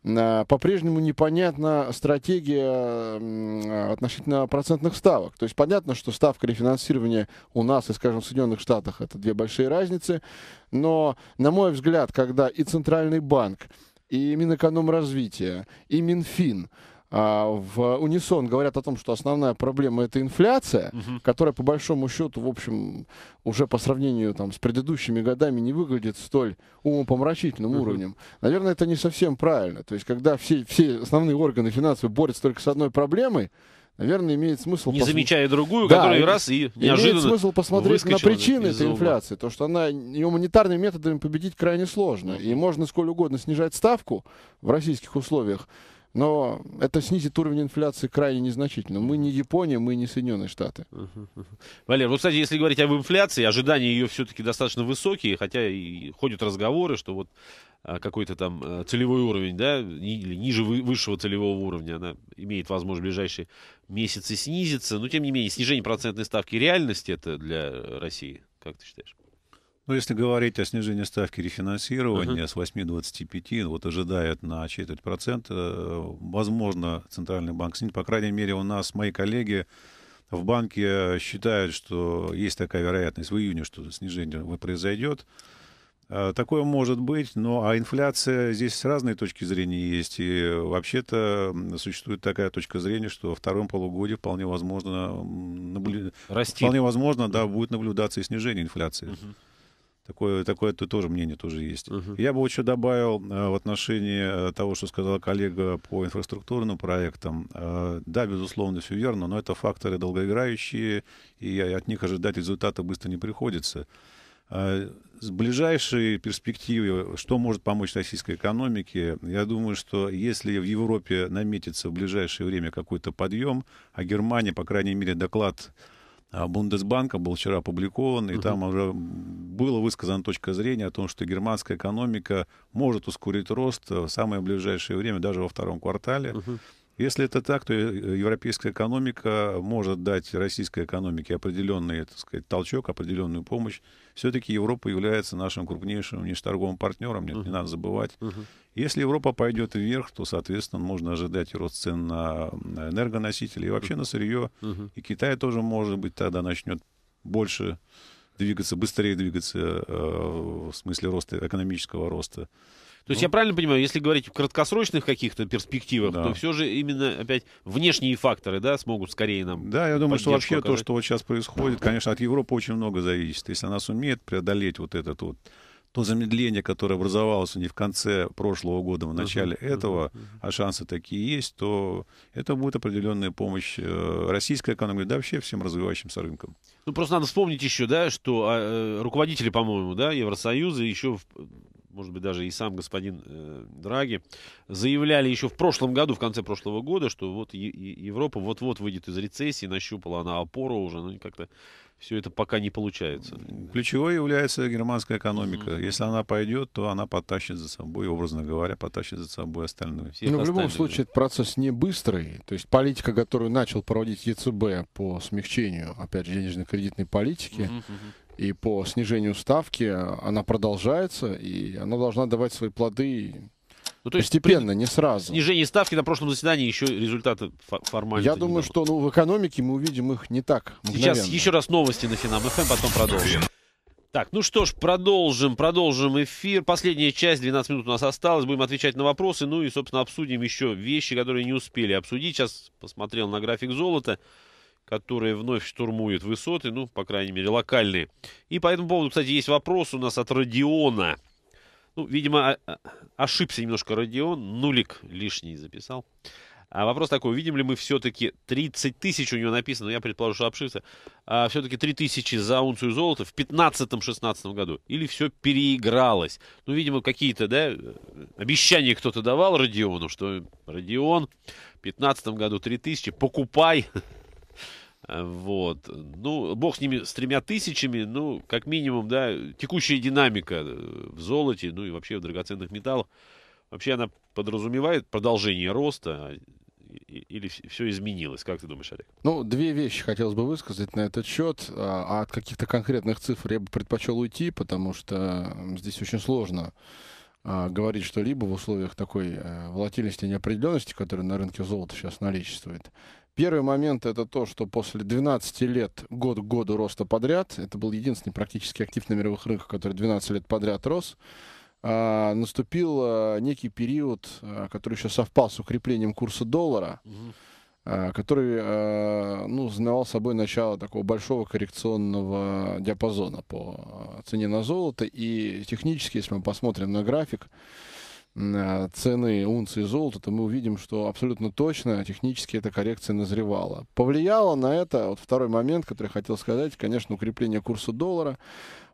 По-прежнему непонятна стратегия относительно процентных ставок. То есть понятно, что ставка рефинансирования у нас и, скажем, в Соединенных Штатах это две большие разницы. Но, на мой взгляд, когда и Центральный банк, и Минэкономразвития, и Минфин а, в унисон говорят о том, что основная проблема это инфляция, угу. которая по большому счету, в общем, уже по сравнению там, с предыдущими годами не выглядит столь умопомрачительным угу. уровнем. Наверное, это не совсем правильно. То есть, когда все, все основные органы финансовые борются только с одной проблемой, наверное, имеет смысл... Не пос... замечая другую, да, которая и, раз и неожиданно Имеет смысл посмотреть на причины этой инфляции, то что она ее монетарными методами победить крайне сложно. И можно сколь угодно снижать ставку в российских условиях, но это снизит уровень инфляции крайне незначительно. Мы не Япония, мы не Соединенные Штаты. Валер, вот кстати, если говорить об инфляции, ожидания ее все-таки достаточно высокие, хотя и ходят разговоры, что вот а, какой-то там э, целевой уровень, да, или ниже высшего целевого уровня она имеет возможность в ближайшие месяце снизится. Но, тем не менее, снижение процентной ставки реальности это для России, как ты считаешь? Ну, если говорить о снижении ставки рефинансирования uh-huh. с 8,25, ну, вот ожидает на четверть процента, э, возможно, Центральный банк снизит. По крайней мере, у нас мои коллеги в банке считают, что есть такая вероятность в июне, что снижение произойдет. Э, такое может быть, но а инфляция здесь разные точки зрения есть. И вообще-то существует такая точка зрения, что во втором полугодии вполне возможно Расти. вполне возможно, да, будет наблюдаться и снижение инфляции. Угу. Такое, такое -то тоже мнение тоже есть. Угу. Я бы еще добавил э, в отношении э, того, что сказала коллега по инфраструктурным проектам. Да, безусловно, все верно, но это факторы долгоиграющие, и от них ожидать результата быстро не приходится. А, с ближайшей перспективы, что может помочь российской экономике, я думаю, что если в Европе наметится в ближайшее время какой-то подъем, а Германия, по крайней мере, доклад а, Бундесбанка был вчера опубликован, и угу. там уже было высказано точка зрения о том, что германская экономика может ускорить рост в самое ближайшее время, даже во втором квартале. Угу. Если это так, то э, европейская экономика может дать российской экономике определенный, так сказать, толчок, определенную помощь. Все-таки Европа является нашим крупнейшим внешторговым партнером, нет, uh-huh. не надо забывать. Uh-huh. Если Европа пойдет вверх, то, соответственно, можно ожидать рост цен на энергоносители и вообще uh-huh. на сырье. Uh-huh. И Китай тоже, может быть, тогда начнет больше двигаться, быстрее двигаться э, в смысле роста, экономического роста. То есть ну. я правильно понимаю, если говорить в краткосрочных каких-то перспективах, да. то все же именно опять внешние факторы, да, смогут скорее нам. Да, я думаю, что вообще оказать. то, что вот сейчас происходит, конечно, от Европы очень много зависит. Если она сумеет преодолеть вот это вот то замедление, которое образовалось не в конце прошлого года, в начале uh-huh, этого, uh-huh. а шансы такие есть, то это будет определенная помощь э, российской экономике, да вообще всем развивающимся рынкам. Ну, просто надо вспомнить еще, да, что а, э, руководители, по-моему, да, Евросоюза еще в, может быть, даже и сам господин э, Драги, заявляли еще в прошлом году, в конце прошлого года, что вот Европа вот-вот выйдет из рецессии, нащупала она опору уже, но ну, как-то все это пока не получается. Ключевой является германская экономика. Mm-hmm. Если она пойдет, то она потащит за собой, образно говоря, потащит за собой остальную. Всех ну, в любом случае, этот процесс не быстрый. То есть политика, которую начал проводить ЕЦБ по смягчению, опять же, денежно-кредитной политики, mm-hmm и по снижению ставки, она продолжается, и она должна давать свои плоды ну, то постепенно, при... не сразу. Снижение ставки на прошлом заседании еще результаты формально. Я думаю, что ну, в экономике мы увидим их не так. Мгновенно. Сейчас еще раз новости на Финам ФМ, эм, потом продолжим. Так, ну что ж, продолжим, продолжим эфир. Последняя часть, 12 минут у нас осталось. Будем отвечать на вопросы, ну и, собственно, обсудим еще вещи, которые не успели обсудить. Сейчас посмотрел на график золота которые вновь штурмуют высоты, ну, по крайней мере, локальные. И по этому поводу, кстати, есть вопрос у нас от Родиона. Ну, видимо, а, а, ошибся немножко Родион, нулик лишний записал. А вопрос такой, видим ли мы все-таки 30 тысяч, у него написано, я предположу, что обшился. а все-таки 3 тысячи за унцию золота в 15-16 году? Или все переигралось? Ну, видимо, какие-то, да, обещания кто-то давал Родиону, что Родион в 15 году 3 тысячи, покупай, Э, вот. Ну, бог с ними, с тремя тысячами, ну, как минимум, да, текущая динамика э, в золоте, ну и вообще в драгоценных металлах, вообще она подразумевает продолжение роста, или все изменилось? Как ты думаешь, Олег? Ну, две вещи хотелось бы высказать на этот счет. А, а от каких-то конкретных цифр я бы предпочел уйти, потому что здесь очень сложно а, говорить что-либо в условиях такой э, волатильности и неопределенности, которая на рынке золота сейчас наличествует. Первый момент это то, что после 12 лет год к году роста подряд, это был единственный практически актив на мировых рынках, который 12 лет подряд рос, а, наступил а, некий период, а, который еще совпал с укреплением курса доллара, а, который а, ну, знавал собой начало такого большого коррекционного диапазона по а, цене на золото. И технически, если мы посмотрим на график, Э, цены унции золота, то мы увидим, что абсолютно точно технически эта коррекция назревала. Повлияло на это, вот второй момент, который я хотел сказать, конечно, укрепление курса доллара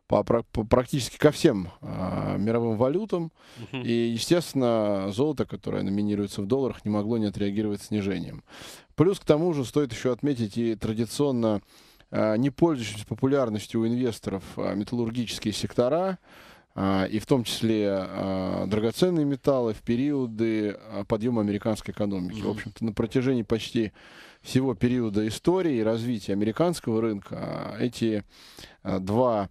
по, по практически ко всем э, мировым валютам. И, естественно, золото, которое номинируется в долларах, не могло не отреагировать снижением. Плюс к тому же стоит еще отметить и традиционно э, не пользующиеся популярностью у инвесторов э, металлургические сектора – а, и в том числе а, драгоценные металлы в периоды а, подъема американской экономики. В общем-то, на протяжении почти всего периода истории и развития американского рынка эти два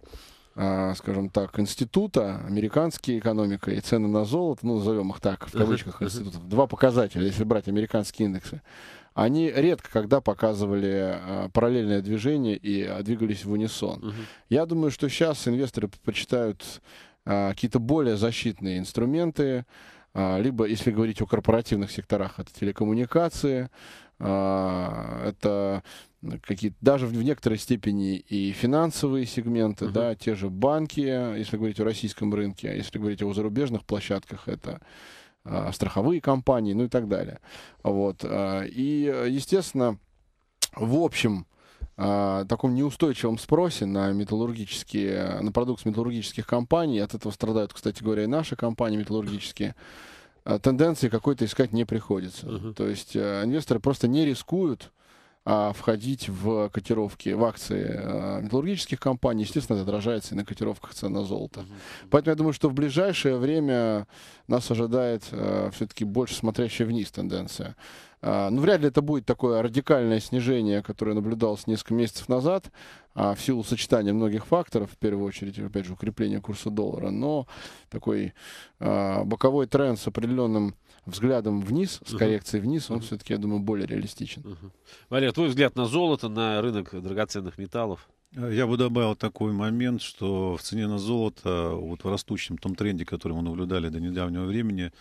скажем так, института, американские экономика и цены на золото, ну, назовем их так, в кавычках институтов, два показателя, если брать американские индексы, они редко когда показывали а, параллельное движение и двигались в унисон. Uh-huh. Я думаю, что сейчас инвесторы предпочитают а, какие-то более защитные инструменты, а, либо, если говорить о корпоративных секторах, это телекоммуникации, а, это какие-то даже в некоторой степени и финансовые сегменты, uh-huh. да, те же банки, если говорить о российском рынке, если говорить о зарубежных площадках, это страховые компании, ну и так далее. Вот. И, естественно, в общем, э, таком неустойчивом спросе на металлургические, на продукцию металлургических компаний, от этого страдают, кстати говоря, и наши компании металлургические, а, тенденции какой-то искать не приходится. Uh-huh. То есть э, инвесторы просто не рискуют а, входить в котировки, в акции а, металлургических компаний, естественно, это отражается и на котировках цен на золото. mm Поэтому я думаю, что в ближайшее время нас ожидает а, э, все-таки больше смотрящая вниз тенденция. А, ну, вряд ли это будет такое радикальное снижение, которое наблюдалось несколько месяцев назад, а, в силу сочетания многих факторов, в первую очередь, опять же, укрепление курса доллара, но такой а, боковой тренд с определенным взглядом вниз, с коррекцией вниз, он все-таки, я думаю, более реалистичен. Угу. Валер, твой взгляд на золото, на рынок драгоценных металлов? Я бы добавил такой момент, что в цене на золото, вот в растущем том тренде, который мы наблюдали до недавнего времени,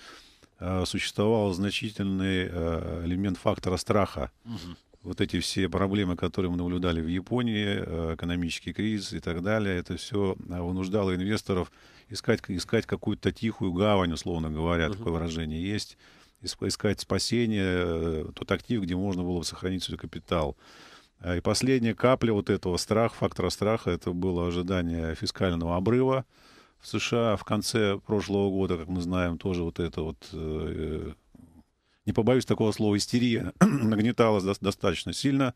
Э, существовал значительный э, элемент фактора страха. Угу. Вот эти все проблемы, которые мы наблюдали в Японии, э, экономический кризис и так далее, это все вынуждало инвесторов искать, искать какую-то тихую гавань, условно говоря, угу. такое выражение есть, искать спасение, тот актив, где можно было бы сохранить свой капитал. А, и последняя капля вот этого страха, фактора страха, это было ожидание фискального обрыва. В США в конце прошлого года, как мы знаем, тоже вот это вот, э, не побоюсь такого слова, истерия нагнеталась до достаточно сильно.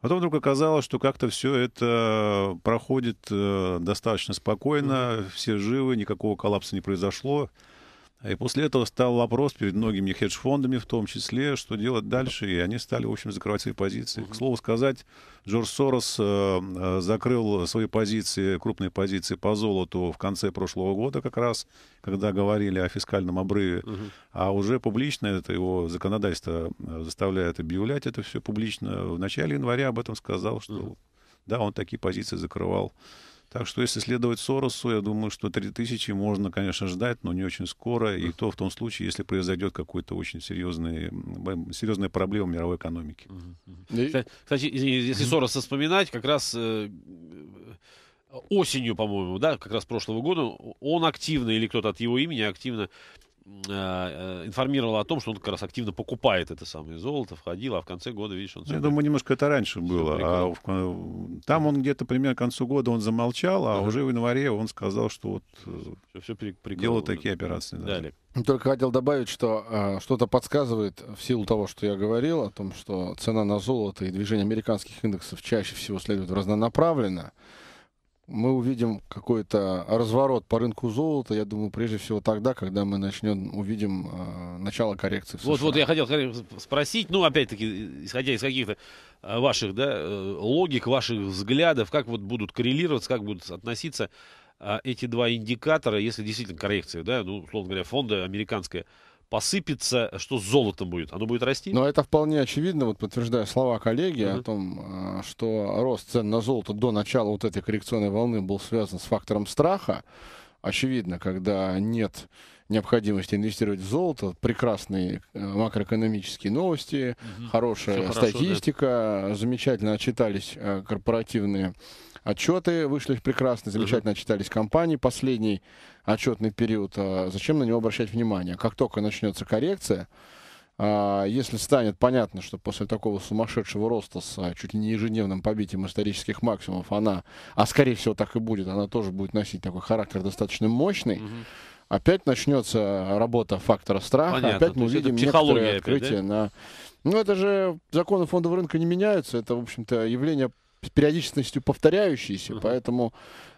Потом вдруг оказалось, что как-то все это проходит э, достаточно спокойно, все живы, никакого коллапса не произошло. А и после этого стал вопрос перед многими хедж-фондами, в том числе, что делать дальше, и они стали, в общем, закрывать свои позиции. К слову сказать, Джордж Сорос э, э, закрыл свои позиции, крупные позиции по золоту в конце прошлого года как раз, когда говорили о фискальном обрыве. Угу. А уже публично, это его законодательство э, заставляет объявлять это все публично, в начале января об этом сказал, что угу. да, он такие позиции закрывал. Так что если следовать Соросу, я думаю, что 3000 можно, конечно, ждать, но не очень скоро, и то в том случае, если произойдет какой-то очень серьезный, серьезная проблема мировой экономики. Кстати, если Сороса вспоминать, как раз э, осенью, по-моему, да, как раз прошлого года, он активно, или кто-то от его имени активно Э, информировал о том, что он как раз активно покупает это самое золото, входил, а в конце года, видишь, он... Ну, я думаю, немножко это раньше было. А в... Там он где-то примерно к концу года он замолчал, а ага. уже в январе он сказал, что вот все, все делал такие операции. Даже. Только хотел добавить, что э, что-то подсказывает в силу того, что я говорил, о том, что цена на золото и движение американских индексов чаще всего следует разнонаправленно мы увидим какой-то разворот по рынку золота, я думаю, прежде всего тогда, когда мы начнем, увидим э, начало коррекции. Вот, вот я хотел спросить, ну, опять-таки, исходя из каких-то э, ваших, да, э, логик, ваших взглядов, как вот будут коррелироваться, как будут относиться э, эти два индикатора, если действительно коррекция, да, ну, условно говоря, фонда американская посыпется, что с золотом будет? Оно будет расти? Но это вполне очевидно, вот подтверждая слова коллеги Uh -huh. о том, а, что рост цен на золото до начала вот этой коррекционной волны был связан с фактором страха. Очевидно, когда нет необходимости инвестировать в золото, прекрасные э, макроэкономические новости, Uh -huh. хорошая Все хорошо, статистика, да. замечательно отчитались э, корпоративные Отчеты вышли прекрасно, замечательно отчитались компании. Последний отчетный период, а, зачем на него обращать внимание? Как только начнется коррекция, а, если станет понятно, что после такого сумасшедшего роста с а, чуть ли не ежедневным побитием исторических максимумов она, а скорее всего так и будет, она тоже будет носить такой характер достаточно мощный, опять начнется работа фактора страха, Понятно. опять мы увидим некоторые открытия опять, да? на... Ну это же законы фондового рынка не меняются, это, в общем-то, явление с периодичностью повторяющиеся, uh-huh. поэтому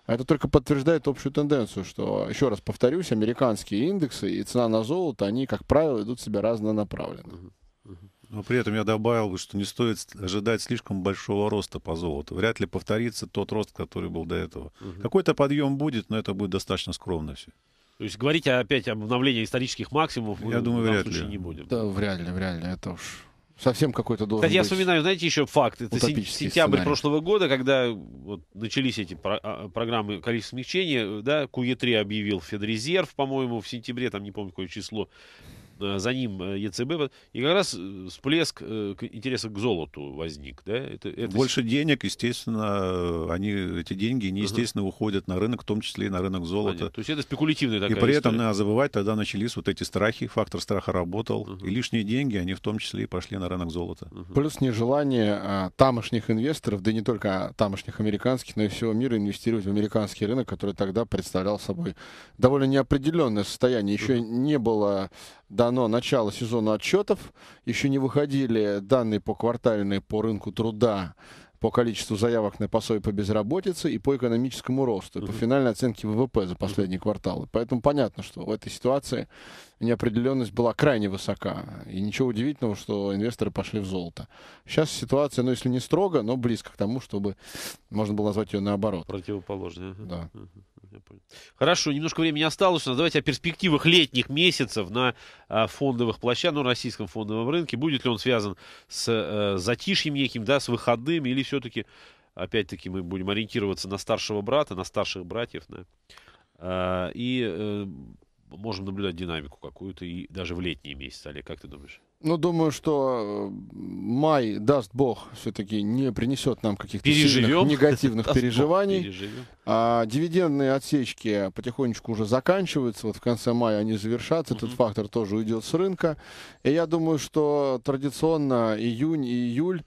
это только подтверждает общую тенденцию, что, еще раз повторюсь, американские индексы и цена на золото, они, как правило, идут себя разнонаправленно. Uh-huh. Но при этом я добавил бы, что не стоит ожидать слишком большого роста по золоту. Вряд ли повторится тот рост, который был до этого. Угу. Какой-то подъем будет, но это будет достаточно скромно все. То есть говорить опять об обновлении исторических максимумов я мы думаю, вряд ли. не будем. Да, вряд ли, вряд ли. Это уж совсем какой-то должен Кстати, я вспоминаю, знаете, еще факт. Это сентябрь сценарий. прошлого года, когда вот начались эти про- а, программы количества смягчения, да, КУЕ-3 объявил Федрезерв, по-моему, в сентябре, там не помню какое число, Э, за ним э, ЕЦБ, и как раз э, всплеск интереса к золоту возник. Да? Это, это... Больше денег, естественно, они, эти деньги неестественно uh-huh. уходят на рынок, в том числе и на рынок золота. Понятно. То есть это спекулятивная такая И при история. этом надо забывать, тогда начались вот эти страхи, фактор страха работал, uh-huh. и лишние деньги, они в том числе и пошли на рынок золота. Uh-huh. Плюс нежелание а, тамошних инвесторов, да и не только а тамошних американских, но и всего мира инвестировать в американский рынок, который тогда представлял собой довольно неопределенное состояние. Еще uh-huh. не было да, дано начало сезона отчетов. Еще не выходили данные по квартальной по рынку труда по количеству заявок на пособие по безработице и по экономическому росту, uh-huh. по финальной оценке ВВП за последние uh-huh. кварталы. Поэтому понятно, что в этой ситуации неопределенность была крайне высока. И ничего удивительного, что инвесторы пошли в золото. Сейчас ситуация, ну если не строго, но близко к тому, чтобы можно было назвать ее наоборот. Противоположная. Uh-huh. Да. Uh-huh я понял. Хорошо, немножко времени осталось. Давайте о перспективах летних месяцев на а, фондовых площадках, ну, российском фондовом рынке. Будет ли он связан с а, затишьем неким, да, с выходным, или все-таки, опять-таки, мы будем ориентироваться на старшего брата, на старших братьев, да, а, и э, можем наблюдать динамику какую-то и даже в летние месяцы, Олег, как ты думаешь? Ну, думаю, что май, даст бог, все-таки не принесет нам каких-то сильных негативных переживаний. А, дивидендные отсечки потихонечку уже заканчиваются. Вот в конце мая они завершатся. Угу. Этот фактор тоже уйдет с рынка. И я думаю, что традиционно июнь и июль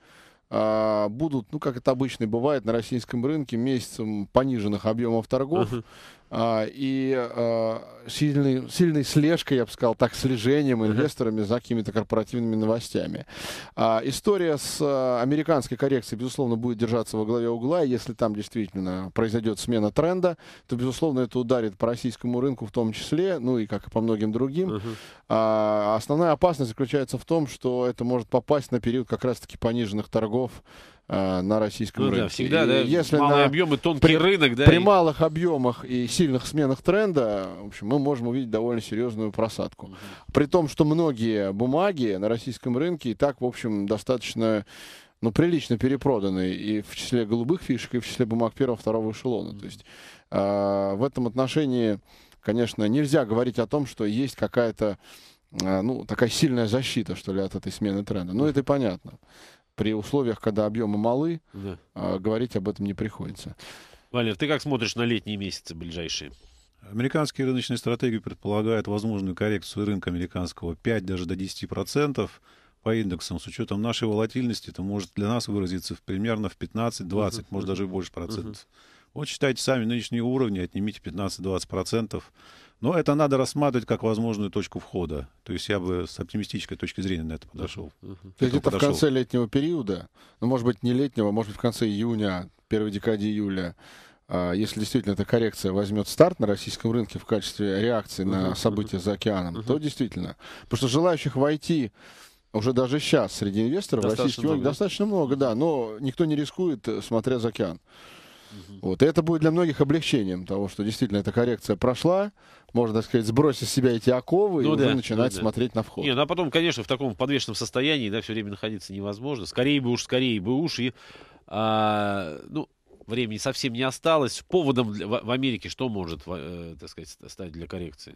а, будут, ну, как это обычно бывает на российском рынке, месяцем пониженных объемов торгов. Uh-huh. А, и а, сильной, сильной слежкой, я бы сказал, так, слежением инвесторами за какими-то корпоративными новостями. А, история с американской коррекцией, безусловно, будет держаться во главе угла, и если там действительно произойдет смена тренда, то, безусловно, это ударит по российскому рынку в том числе, ну и как и по многим другим. Основная опасность заключается в том, что это может попасть на период как раз-таки пониженных торгов Э, на российском ну, рынке. Да, всегда, да, если малые на, объемы, тонкий при, рынок, да. При и... малых объемах и сильных сменах тренда, в общем, мы можем увидеть довольно серьезную просадку. Угу. При том, что многие бумаги на российском рынке и так, в общем, достаточно ну, прилично перепроданы и в числе голубых фишек, и в числе бумаг первого-второго эшелона. mm То есть э, в этом отношении, конечно, нельзя говорить о том, что есть какая-то, э, ну, такая сильная защита, что ли, от этой смены тренда. Ну, это и понятно при условиях, когда объемы малы, да. э, говорить об этом не приходится. Валер, ты как смотришь на летние месяцы ближайшие? Американские рыночные стратегии предполагают возможную коррекцию рынка американского 5, даже до 10% по индексам. С учетом нашей волатильности это может для нас выразиться в примерно в 15-20, uh-huh. может даже больше процентов. Uh-huh. Вот считайте сами нынешние уровни, отнимите 15-20 процентов. Но это надо рассматривать как возможную точку входа. То есть я бы с оптимистической точки зрения на это подошел. Uh-huh. То есть это в конце летнего периода, ну, может быть, не летнего, может быть, в конце июня, первой декаде июля, а, если действительно эта коррекция возьмет старт на российском рынке в качестве реакции на события за океаном, uh-huh. то действительно. Потому что желающих войти уже даже сейчас среди инвесторов достаточно российских много. достаточно много, да, но никто не рискует, э, смотря за океан. Угу. Вот. И это будет для многих облегчением того, что действительно эта коррекция прошла, можно, так сказать, сбросить с себя эти оковы ну, и да, уже начинать ну да, смотреть на вход. Не, ну, а потом, конечно, в таком подвешенном состоянии, да, все время находиться невозможно. Скорее бы уж, скорее бы уж. И, а, ну, времени совсем не осталось. Поводом для, в, в Америке что может, э, так сказать, стать для коррекции?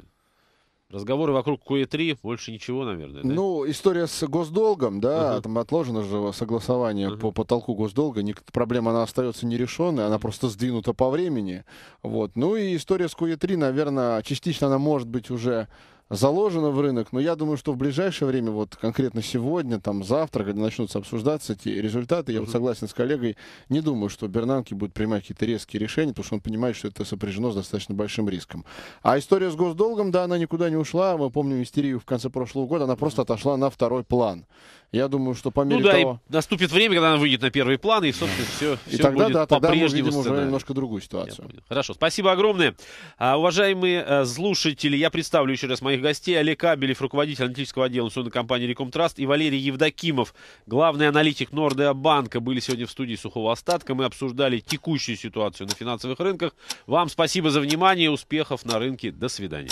Разговоры вокруг КОЭ-3, больше ничего, наверное, да? Ну, история с госдолгом, да, uh-huh. там отложено же согласование uh-huh. по потолку госдолга, не, проблема, она остается нерешенной, она просто сдвинута по времени, вот. Ну и история с КОЭ-3, наверное, частично она может быть уже заложено в рынок, но я думаю, что в ближайшее время, вот конкретно сегодня, там завтра, когда начнутся обсуждаться эти результаты, я вот согласен с коллегой, не думаю, что Бернанки будет принимать какие-то резкие решения, потому что он понимает, что это сопряжено с достаточно большим риском. А история с госдолгом, да, она никуда не ушла, мы помним истерию в конце прошлого года, она просто отошла на второй план. Я думаю, что по ну мере ну, да, того... И наступит время, когда она выйдет на первый план, и, собственно, все, и тогда, будет да, тогда мы уже немножко другую ситуацию. Хорошо, спасибо огромное. А, уважаемые а, слушатели, я представлю еще раз моих гостей. Олег Кабелев, руководитель аналитического отдела национальной компании «Рекомтраст», и Валерий Евдокимов, главный аналитик Нордеа Банка, были сегодня в студии «Сухого остатка». Мы обсуждали текущую ситуацию на финансовых рынках. Вам спасибо за внимание, успехов на рынке. До свидания.